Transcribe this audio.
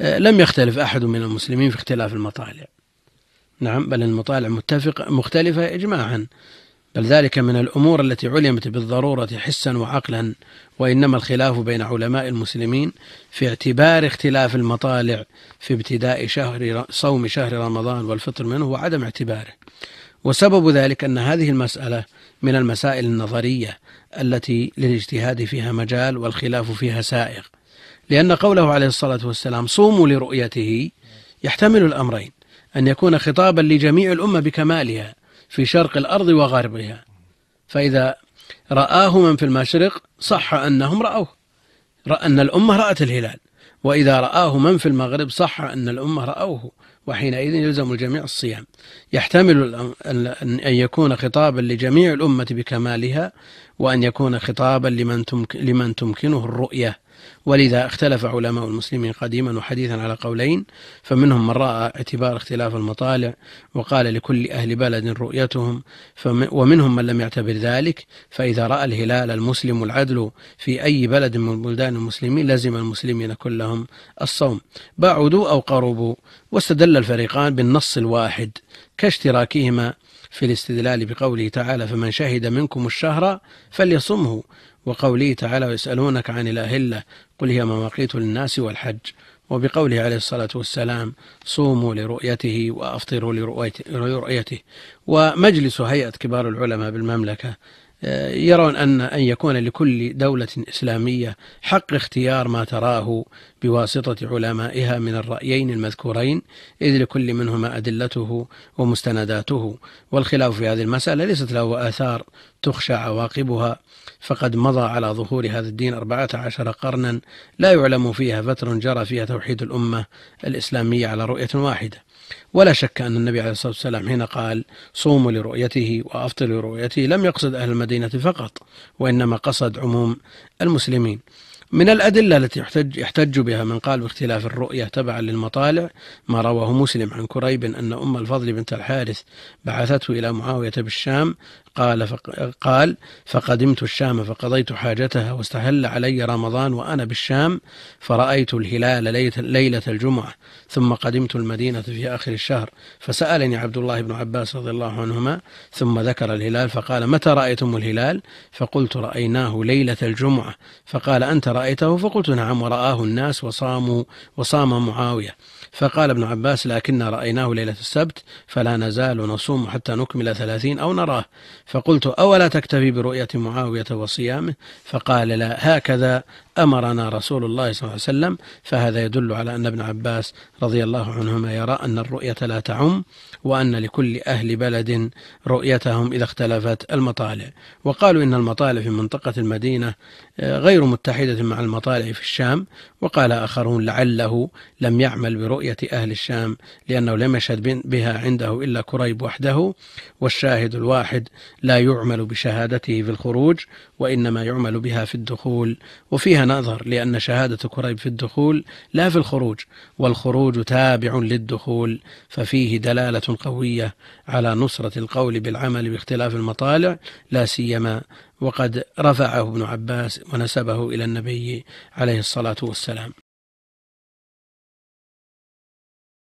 آه، لم يختلف أحد من المسلمين في اختلاف المطالع نعم بل المطالع متفق مختلفة إجماعا بل ذلك من الأمور التي علمت بالضرورة حسا وعقلا وإنما الخلاف بين علماء المسلمين في اعتبار اختلاف المطالع في ابتداء شهر صوم شهر رمضان والفطر منه وعدم اعتباره وسبب ذلك أن هذه المسألة من المسائل النظرية التي للاجتهاد فيها مجال والخلاف فيها سائغ لأن قوله عليه الصلاة والسلام صوموا لرؤيته يحتمل الأمرين أن يكون خطابا لجميع الأمة بكمالها في شرق الأرض وغربها فإذا رآه من في المشرق صح أنهم رأوه رأى أن الأمة رأت الهلال وإذا رآه من في المغرب صح أن الأمة رأوه وحينئذ يلزم الجميع الصيام يحتمل أن يكون خطابا لجميع الأمة بكمالها وأن يكون خطابا لمن, تمك لمن تمكنه الرؤية ولذا اختلف علماء المسلمين قديما وحديثا على قولين فمنهم من راى اعتبار اختلاف المطالع وقال لكل اهل بلد رؤيتهم ومنهم من لم يعتبر ذلك فاذا راى الهلال المسلم العدل في اي بلد من بلدان المسلمين لزم المسلمين كلهم الصوم بعدوا او قربوا واستدل الفريقان بالنص الواحد كاشتراكهما في الاستدلال بقوله تعالى فمن شهد منكم الشهر فليصمه وقوله تعالى ويسألونك عن الأهلة قل هي مواقيت للناس والحج وبقوله عليه الصلاة والسلام صوموا لرؤيته وأفطروا لرؤيته ومجلس هيئة كبار العلماء بالمملكة آه، يرون أن أن يكون لكل دولة إسلامية حق اختيار ما تراه بواسطة علمائها من الرأيين المذكورين إذ لكل منهما أدلته ومستنداته والخلاف في هذه المسألة ليست له آثار تخشى عواقبها فقد مضى على ظهور هذا الدين أربعة عشر قرنا لا يعلم فيها فتر جرى فيها توحيد الأمة الإسلامية على رؤية واحدة ولا شك أن النبي عليه الصلاة والسلام حين قال صوموا لرؤيته وأفطروا لرؤيته لم يقصد أهل المدينة فقط وإنما قصد عموم المسلمين من الأدلة التي يحتج, يحتج بها من قال باختلاف الرؤية تبعا للمطالع ما رواه مسلم عن كريب أن أم الفضل بنت الحارث بعثته إلى معاوية بالشام قال, فق قال فقدمت الشام فقضيت حاجتها واستهل علي رمضان وأنا بالشام فرأيت الهلال ليلة الجمعة ثم قدمت المدينة في آخر الشهر فسألني عبد الله بن عباس رضي الله عنهما ثم ذكر الهلال فقال متى رأيتم الهلال فقلت رأيناه ليلة الجمعة فقال أنت أرأيته فقلت نعم ورآه الناس وصاموا وصام معاوية فقال ابن عباس لكنا رأيناه ليلة السبت فلا نزال نصوم حتى نكمل ثلاثين أو نراه فقلت أولا تكتفي برؤية معاوية وصيامه فقال لا هكذا أمرنا رسول الله صلى الله عليه وسلم فهذا يدل على أن ابن عباس رضي الله عنهما يرى أن الرؤية لا تعم وأن لكل أهل بلد رؤيتهم إذا اختلفت المطالع وقالوا إن المطالع في منطقة المدينة آه، غير متحدة مع المطالع في الشام وقال آخرون لعله لم يعمل برؤية أهل الشام لأنه لم يشهد بها عنده إلا كريب وحده والشاهد الواحد لا يعمل بشهادته في الخروج وإنما يعمل بها في الدخول وفيها نظر لأن شهادة كريب في الدخول لا في الخروج والخروج تابع للدخول ففيه دلالة قوية على نصرة القول بالعمل باختلاف المطالع لا سيما وقد رفعه ابن عباس ونسبه إلى النبي عليه الصلاة والسلام